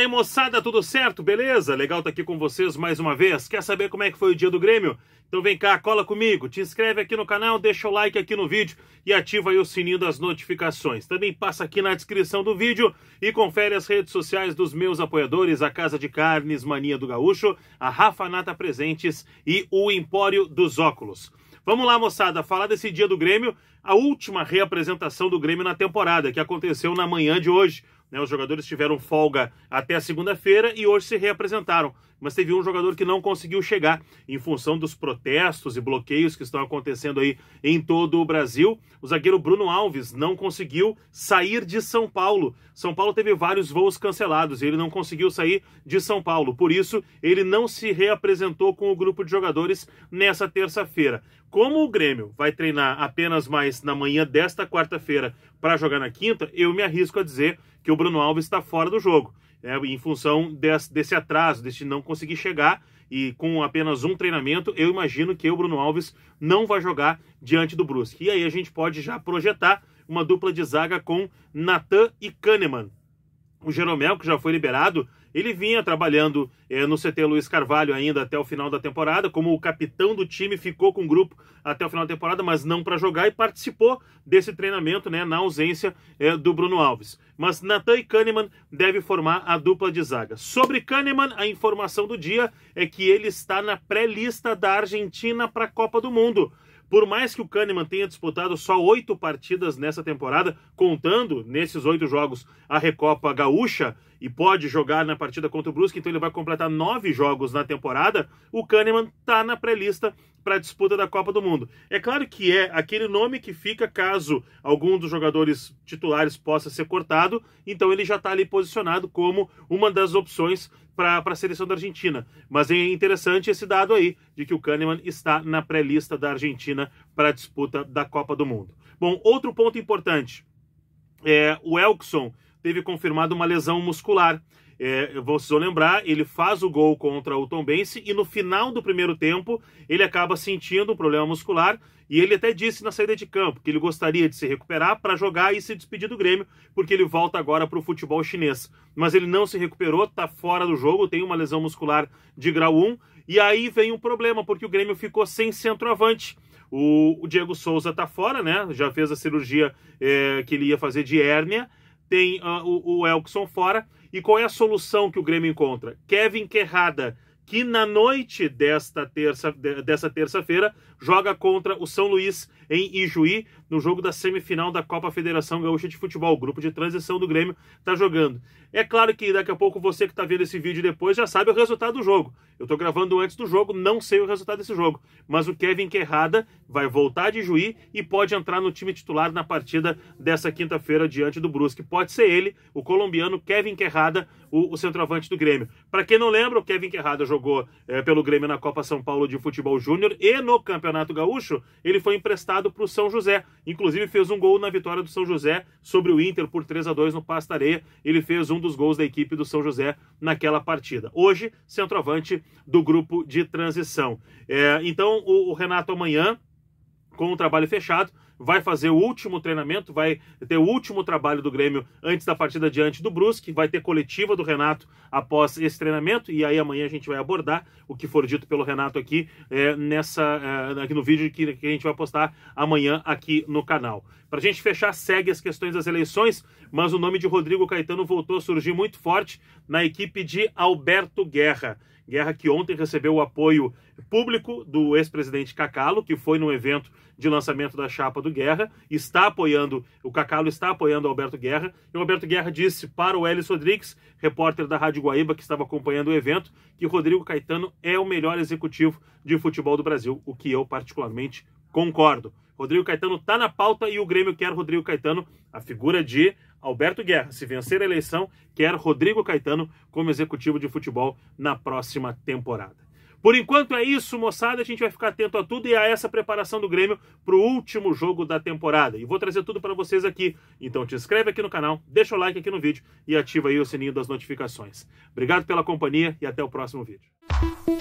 aí, moçada, tudo certo? Beleza? Legal estar tá aqui com vocês mais uma vez. Quer saber como é que foi o dia do Grêmio? Então vem cá, cola comigo, te inscreve aqui no canal, deixa o like aqui no vídeo e ativa aí o sininho das notificações. Também passa aqui na descrição do vídeo e confere as redes sociais dos meus apoiadores, a Casa de Carnes Mania do Gaúcho, a Rafa Nata Presentes e o Empório dos Óculos. Vamos lá, moçada, falar desse dia do Grêmio, a última reapresentação do Grêmio na temporada, que aconteceu na manhã de hoje, né, os jogadores tiveram folga até a segunda-feira e hoje se reapresentaram. Mas teve um jogador que não conseguiu chegar em função dos protestos e bloqueios que estão acontecendo aí em todo o Brasil. O zagueiro Bruno Alves não conseguiu sair de São Paulo. São Paulo teve vários voos cancelados e ele não conseguiu sair de São Paulo. Por isso, ele não se reapresentou com o grupo de jogadores nessa terça-feira. Como o Grêmio vai treinar apenas mais na manhã desta quarta-feira para jogar na quinta, eu me arrisco a dizer que o Bruno Alves está fora do jogo, é, em função desse, desse atraso, desse não conseguir chegar e com apenas um treinamento, eu imagino que o Bruno Alves não vai jogar diante do Brusque. E aí a gente pode já projetar uma dupla de zaga com Natan e Kahneman. O Jeromel, que já foi liberado, ele vinha trabalhando é, no CT Luiz Carvalho ainda até o final da temporada, como o capitão do time, ficou com o grupo até o final da temporada, mas não para jogar e participou desse treinamento né, na ausência é, do Bruno Alves. Mas Natan e Kahneman devem formar a dupla de zaga. Sobre Kahneman, a informação do dia é que ele está na pré-lista da Argentina para a Copa do Mundo. Por mais que o Kahneman tenha disputado só oito partidas nessa temporada, contando nesses oito jogos a Recopa Gaúcha, e pode jogar na partida contra o Brusque, então ele vai completar nove jogos na temporada. O Kahneman está na pré-lista para a disputa da Copa do Mundo. É claro que é aquele nome que fica caso algum dos jogadores titulares possa ser cortado, então ele já está ali posicionado como uma das opções para a seleção da Argentina. Mas é interessante esse dado aí, de que o Kahneman está na pré-lista da Argentina para a disputa da Copa do Mundo. Bom, outro ponto importante é o Elkson teve confirmado uma lesão muscular. É, vocês vão lembrar, ele faz o gol contra o Tom Bense e no final do primeiro tempo ele acaba sentindo um problema muscular e ele até disse na saída de campo que ele gostaria de se recuperar para jogar e se despedir do Grêmio, porque ele volta agora para o futebol chinês. Mas ele não se recuperou, está fora do jogo, tem uma lesão muscular de grau 1 e aí vem um problema, porque o Grêmio ficou sem centroavante. O, o Diego Souza está fora, né? Já fez a cirurgia é, que ele ia fazer de hérnia tem uh, o, o Elkson fora. E qual é a solução que o Grêmio encontra? Kevin Querrada, que na noite desta terça dessa terça-feira joga contra o São Luís em Ijuí, no jogo da semifinal da Copa Federação Gaúcha de Futebol. O grupo de transição do Grêmio está jogando. É claro que daqui a pouco você que está vendo esse vídeo depois já sabe o resultado do jogo. Eu estou gravando antes do jogo, não sei o resultado desse jogo. Mas o Kevin Querrada vai voltar de Ijuí e pode entrar no time titular na partida dessa quinta-feira diante do Brusque. Pode ser ele, o colombiano Kevin Querrada, o, o centroavante do Grêmio. Para quem não lembra, o Kevin Querrada jogou é, pelo Grêmio na Copa São Paulo de Futebol Júnior e no Campeonato Campeonato Gaúcho, ele foi emprestado para o São José. Inclusive fez um gol na vitória do São José sobre o Inter por 3 a 2 no Pastareia. Ele fez um dos gols da equipe do São José naquela partida. Hoje, centroavante do grupo de transição. É, então o, o Renato amanhã, com o trabalho fechado, vai fazer o último treinamento, vai ter o último trabalho do Grêmio antes da partida diante do Brusque, vai ter coletiva do Renato após esse treinamento e aí amanhã a gente vai abordar o que for dito pelo Renato aqui é, nessa é, aqui no vídeo que, que a gente vai postar amanhã aqui no canal. Para a gente fechar, segue as questões das eleições, mas o nome de Rodrigo Caetano voltou a surgir muito forte na equipe de Alberto Guerra. Guerra que ontem recebeu o apoio público do ex-presidente Cacalo, que foi num evento de lançamento da chapa do Guerra, está apoiando, o Cacalo está apoiando Alberto Guerra, e o Alberto Guerra disse para o Elis Rodrigues, repórter da Rádio Guaíba, que estava acompanhando o evento, que Rodrigo Caetano é o melhor executivo de futebol do Brasil, o que eu particularmente concordo. Rodrigo Caetano está na pauta e o Grêmio quer Rodrigo Caetano, a figura de Alberto Guerra. Se vencer a eleição, quer Rodrigo Caetano como executivo de futebol na próxima temporada. Por enquanto é isso, moçada. A gente vai ficar atento a tudo e a essa preparação do Grêmio para o último jogo da temporada. E vou trazer tudo para vocês aqui. Então te inscreve aqui no canal, deixa o like aqui no vídeo e ativa aí o sininho das notificações. Obrigado pela companhia e até o próximo vídeo.